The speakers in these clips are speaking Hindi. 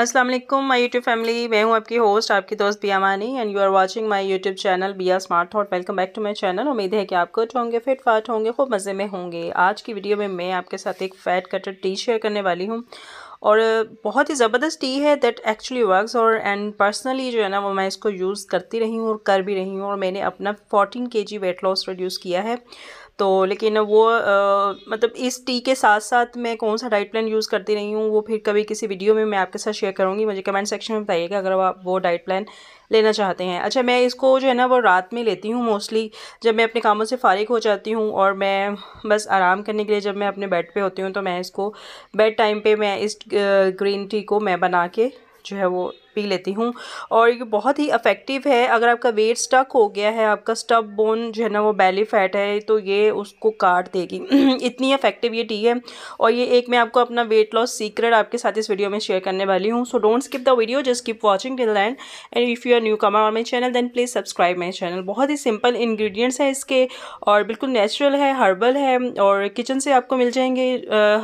अस्सलाम वालेकुम माय यूट्यूब फैमिली मैं हूं आपकी होस्ट आपकी दोस्त Bia Mani and you are watching my YouTube channel Bia smart thought welcome back to my channel उम्मीद है कि आप गुड होंगे फिट फाट होंगे खूब मज़े में होंगे आज की वीडियो में मैं आपके साथ एक फैट कटर टी शेयर करने वाली हूँ और बहुत ही ज़बरदस्त टी है दैट एक्चुअली वर्क्स और एंड पर्सनली जो है ना वो मैं इसको यूज़ करती रही हूँ और कर भी रही हूँ और मैंने अपना फोटीन के जी वेट लॉस रिड्यूस किया है तो लेकिन वो आ, मतलब इस टी के साथ साथ मैं कौन सा डाइट प्लान यूज़ करती रही हूँ वो फिर कभी किसी वीडियो में मैं आपके साथ शेयर करूँगी मुझे कमेंट सेक्शन में बताइएगा अगर आप वो डाइट प्लान लेना चाहते हैं अच्छा मैं इसको जो है ना वो रात में लेती हूँ मोस्टली जब मैं अपने कामों से फारिग हो जाती हूँ और मैं बस आराम करने के लिए जब मैं अपने बेड पे होती हूँ तो मैं इसको बेड टाइम पे मैं इस ग्रीन टी को मैं बना के जो है वो पी लेती हूँ और ये बहुत ही अफेक्टिव है अगर आपका वेट स्टक हो गया है आपका स्टब बोन जो है ना वो बैली फैट है तो ये उसको काट देगी इतनी अफेक्टिव ये टी है और ये एक मैं आपको अपना वेट लॉस सीक्रेट आपके साथ इस वीडियो में शेयर करने वाली हूँ so don't skip the video just keep watching till then end if you are newcomer my channel then please subscribe my channel बहुत ही सिंपल इन्ग्रीडियंट्स हैं इसके और बिल्कुल नेचुरल है हर्बल है और किचन से आपको मिल जाएंगे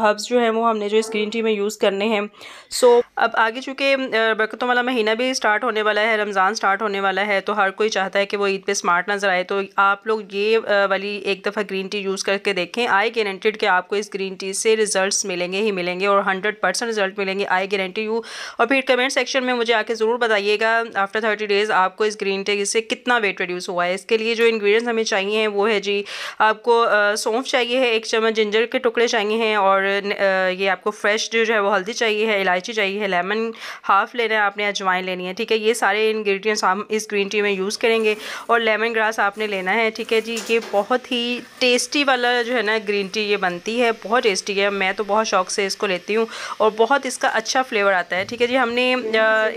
हर्ब्स जो है वो हमने जो स्क्रीन टी में यूज़ करने हैं सो so, अब आगे चूँकि बरकतों वाला महीना भी स्टार्ट होने वाला है रमज़ान स्टार्ट होने वाला है तो हर कोई चाहता है कि वो ईद पे स्मार्ट नज़र आए तो आप लोग ये वाली एक दफ़ा ग्रीन टी यूज़ करके देखें आई गारंटेड कि आपको इस ग्रीन टी से रिजल्ट्स मिलेंगे ही मिलेंगे और हंड्रेड परसेंट रिजल्ट मिलेंगे आई गारंटी यू और फिर कमेंट सेक्शन में मुझे आके ज़रूर बताइएगा आफ्टर थर्टी डेज़ आपको इस ग्रीन टी से कितना वेट रिड्यूस हुआ है इसके लिए जो इन्ग्रीडियंट्स हमें चाहिए हैं वो है जी आपको सौंफ चाहिए है एक चम्मच जिंजर के टुकड़े चाहिए हैं और ये आपको फ्रेश जो है वो हल्दी चाहिए है इलायची चाहिए है लेमन हाफ लेना है आपने है अजवाइन लेनी है ठीक है ये सारे इन्ग्रीडियंट्स हम इस ग्रीन टी में यूज़ करेंगे और लेमन ग्रास आपने लेना है ठीक है जी ये बहुत ही टेस्टी वाला जो है ना ग्रीन टी ये बनती है बहुत टेस्टी है मैं तो बहुत शौक से इसको लेती हूँ और बहुत इसका अच्छा फ्लेवर आता है ठीक है जी हमने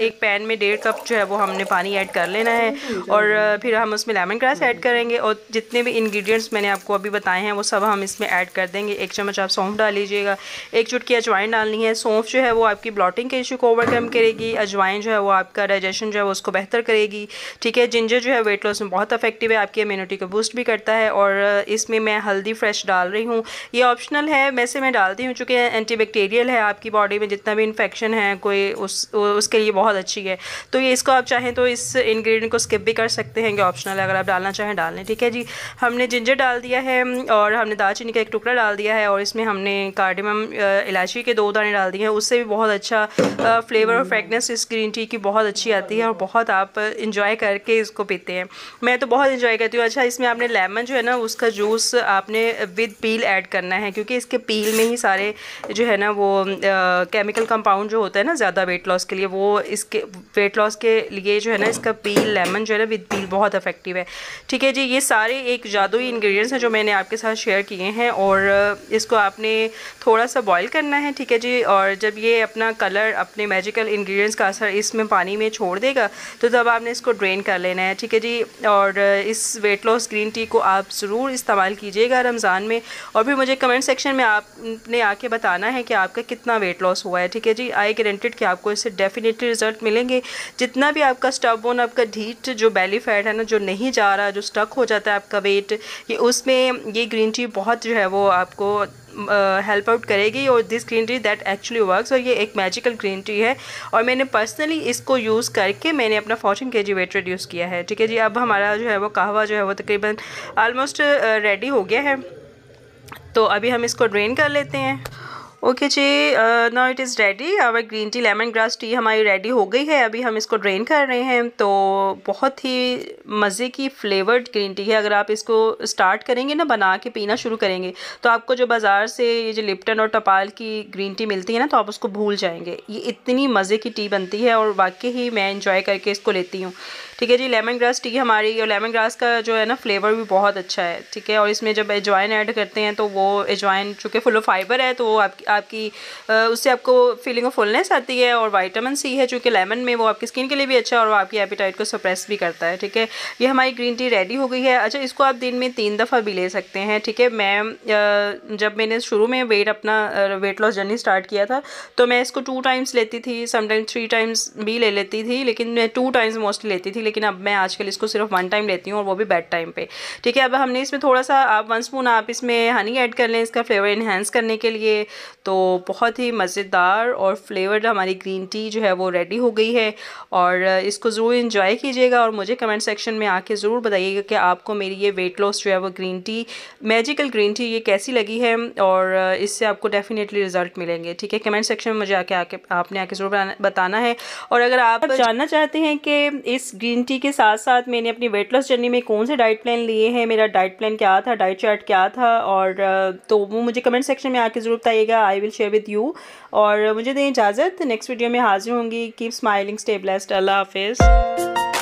एक पैन में डेढ़ कप जो है वो हमने पानी ऐड कर लेना है और फिर हम उसमें लेमन ग्रास ऐड करेंगे और जितने भी इन्ग्रीडियंट्स मैंने आपको अभी बताए हैं वो सब हम इसमें ऐड कर देंगे एक चम्मच आप सौंफ डाल लीजिएगा एक चुटकी अजवाइन डालनी है सौंफ जो है वो आपकी ब्लॉटिंग के इशू को ओवरकम करेगी अजवाइन जो है वो आपका डाइजेशन जो है वो उसको बेहतर करेगी ठीक है जिंजर जो है वेट लॉस में बहुत अफेक्टिव है आपकी इम्यूनिटी को बूस्ट भी करता है और इसमें मैं हल्दी फ्रेश डाल रही हूँ ये ऑप्शनल है वैसे मैं डालती हूँ चूँकि एंटीबैक्टीरियल है आपकी बॉडी में जितना भी इन्फेक्शन है कोई उस उसके लिए बहुत अच्छी है तो ये इसको आप चाहें तो इस इन्ग्रीडियंट को स्किप भी कर सकते हैं कि ऑप्शनल है अगर आप डालना चाहें डाल लें ठीक है जी हमने जिंजर डाल दिया है और हमने दालचीनी का एक टुकड़ा डाल दिया है और इसमें हमने कार्डिमम इलायची के दो दाने डाल दिए हैं उससे भी बहुत अच्छा फ्लेवर और फ्रेगनेस इस ग्रीन ग्रीन टी की बहुत अच्छी आती है और बहुत आप इंजॉय करके इसको पीते हैं मैं तो बहुत इंजॉय करती हूँ अच्छा इसमें आपने लेमन जो है ना उसका जूस आपने विद पील ऐड करना है क्योंकि इसके पील में ही सारे जो है ना वो केमिकल कंपाउंड जो होता है ना ज़्यादा वेट लॉस के लिए वो इसके वेट लॉस के लिए जो है ना इसका पील लेमन जो है ना विद पील बहुत अफेक्टिव है ठीक है जी ये सारे एक जादुई इंग्रेडिएंट्स हैं जो मैंने आपके साथ शेयर किए हैं और इसको आपने थोड़ा सा बॉईल करना है ठीक है जी और जब ये अपना कलर अपने मैजिकल इंग्रेडिएंट्स का असर इसमें पानी में छोड़ देगा तो तब आपने इसको ड्रेन कर लेना है ठीक है जी और इस वेट लॉस ग्रीन टी को आप ज़रूर इस्तेमाल कीजिएगा रमज़ान में और फिर मुझे कमेंट सेक्शन में आपने आके बताना है कि आपका कितना वेट लॉस हुआ है ठीक है जी आई गारंटेड कि आपको इससे डेफिनेटली रिजल्ट मिलेंगे जितना भी आपका स्टव बोन आपका ढीट जो बैली फैट है ना जो नहीं जा रहा जो स्टक हो जाता है आपका वेट ये उसमें ये ग्रीन टी बहुत जो है वो आपको हेल्प आउट करेगी और this green tea that actually work और ये एक मैजिकल टी है और मैंने पर्सनली इसको यूज़ करके मैंने अपना फोर्टीन के जी वेट रिड्यूस किया है ठीक है जी अब हमारा जो है वो कहवा जो है वो तकरीबन आलमोस्ट रेडी हो गया है तो अभी हम इसको ड्रेन कर लेते हैं ओके जी now it is ready our green tea lemongrass tea हमारी रेडी हो गई है अभी हम इसको ड्रेन कर रहे हैं तो बहुत ही मज़े की फ्लेवर्ड ग्रीन टी है अगर आप इसको स्टार्ट करेंगे ना बना के पीना शुरू करेंगे तो आपको जो बाज़ार से ये जो लिप्टन और टपाल की ग्रीन टी मिलती है ना तो आप उसको भूल जाएंगे ये इतनी मज़े की टी बनती है और वाकई ही मैं इन्जॉय करके इसको लेती हूँ ठीक है जी लेमन ग्रास टी हमारी और लेमन ग्रास का जो है ना फ्लेवर भी बहुत अच्छा है ठीक है और इसमें जब एजवाइन ऐड करते हैं तो वो एजवाइन चूँकि फुल ऑफ फाइबर है तो वो आपकी आपकी उससे आपको फीलिंग ऑफ फुलनेस आती है और वाइटामिन सी है चूँकि लेमन में वो आपकी स्किन के लिए भी अच्छा है और आपकी एपिटाइट को सप्रेस भी करता है ठीक है ये हमारी ग्रीन टी रेडी हो गई है अच्छा इसको आप दिन में तीन दफ़ा भी ले सकते हैं ठीक है मैं जब मैंने शुरू में वेट अपना वेट लॉस जर्नी स्टार्ट किया था तो मैं इसको टू टाइम्स लेती थी समटाइम्स थ्री टाइम्स भी ले लेती थी लेकिन मैं टू टाइम्स मोस्टली लेती थी लेकिन अब मैं आजकल इसको सिर्फ वन टाइम लेती हूँ और वो भी बेड टाइम पे ठीक है अब हमने इसमें थोड़ा सा आप वन स्पून आप इसमें हनी ऐड कर लें इसका फ्लेवर इन्हेंस करने के लिए तो बहुत ही मज़ेदार और फ्लेवर्ड हमारी ग्रीन टी जो है वो रेडी हो गई है और इसको ज़रूर इन्जॉय कीजिएगा और मुझे कमेंट सेक्शन में आके ज़रूर बताइएगा कि आपको मेरी ये वेट लॉस जो है वो green tea magical green tea ये कैसी लगी है और इससे आपको डेफिनेटली रिज़ल्ट मिलेंगे ठीक है कमेंट सेक्शन में मुझे आके आके आपने आके ज़रूर बताना है और अगर आप जानना चाहते हैं कि इस ग्रीन टी के साथ साथ मैंने अपनी वेट लॉस जर्नी में कौन से डाइट प्लान लिए हैं मेरा डाइट प्लान क्या था डाइट चार्ट क्या था और तो वो मुझे कमेंट सेक्शन में आके ज़रूर बताइएगा I will share with you और मुझे दें इजाज़त नेक्स्ट वीडियो में हाजिर होंगी कीप स्माइलिंग स्टे अल्लाह हाफिज़